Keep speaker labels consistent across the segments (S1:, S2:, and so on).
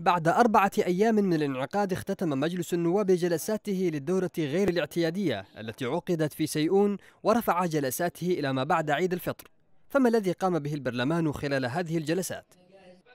S1: بعد أربعة أيام من الانعقاد اختتم مجلس النواب جلساته للدورة غير الاعتيادية التي عقدت في سيئون ورفع جلساته إلى ما بعد عيد الفطر فما الذي قام به البرلمان خلال هذه الجلسات؟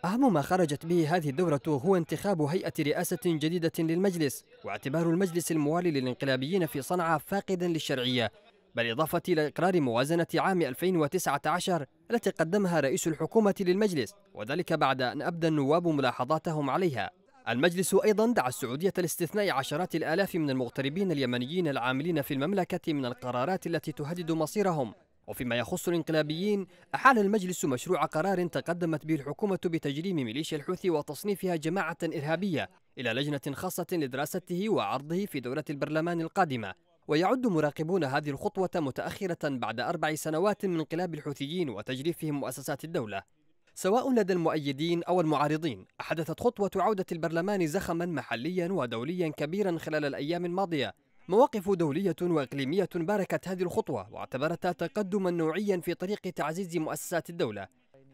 S1: أهم ما خرجت به هذه الدورة هو انتخاب هيئة رئاسة جديدة للمجلس واعتبار المجلس الموالي للانقلابيين في صنعاء فاقدا للشرعية بالإضافة إلى إقرار موازنة عام 2019 التي قدمها رئيس الحكومة للمجلس وذلك بعد أن أبدى النواب ملاحظاتهم عليها المجلس أيضا دعا السعودية لاستثناء عشرات الآلاف من المغتربين اليمنيين العاملين في المملكة من القرارات التي تهدد مصيرهم وفيما يخص الانقلابيين أحال المجلس مشروع قرار تقدمت به الحكومة بتجريم ميليشيا الحوثي وتصنيفها جماعة إرهابية إلى لجنة خاصة لدراسته وعرضه في دورة البرلمان القادمة ويعد مراقبون هذه الخطوة متأخرة بعد أربع سنوات من انقلاب الحوثيين وتجريفهم مؤسسات الدولة سواء لدى المؤيدين أو المعارضين أحدثت خطوة عودة البرلمان زخما محليا ودوليا كبيرا خلال الأيام الماضية مواقف دولية وإقليمية باركت هذه الخطوة واعتبرتها تقدما نوعيا في طريق تعزيز مؤسسات الدولة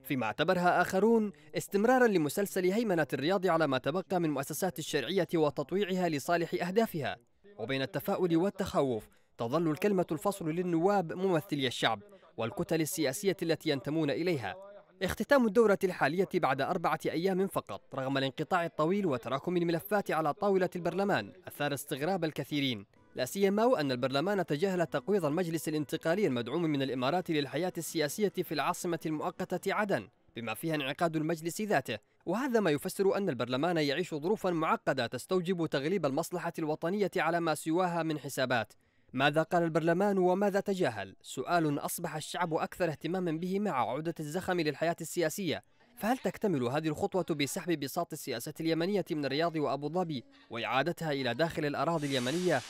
S1: فيما اعتبرها آخرون استمرارا لمسلسل هيمنة الرياض على ما تبقى من مؤسسات الشرعية وتطويعها لصالح أهدافها وبين التفاؤل والتخوف تظل الكلمة الفصل للنواب ممثلي الشعب والكتل السياسية التي ينتمون إليها اختتام الدورة الحالية بعد أربعة أيام فقط رغم الانقطاع الطويل وتراكم الملفات على طاولة البرلمان أثار استغراب الكثيرين لا سيما وأن البرلمان تجاهل تقويض المجلس الانتقالي المدعوم من الإمارات للحياة السياسية في العاصمة المؤقتة عدن بما فيها انعقاد المجلس ذاته وهذا ما يفسر أن البرلمان يعيش ظروفا معقدة تستوجب تغليب المصلحة الوطنية على ما سواها من حسابات ماذا قال البرلمان وماذا تجاهل؟ سؤال أصبح الشعب أكثر اهتماما به مع عودة الزخم للحياة السياسية فهل تكتمل هذه الخطوة بسحب بساط السياسة اليمنية من الرياض وأبو ظبي وإعادتها إلى داخل الأراضي اليمنية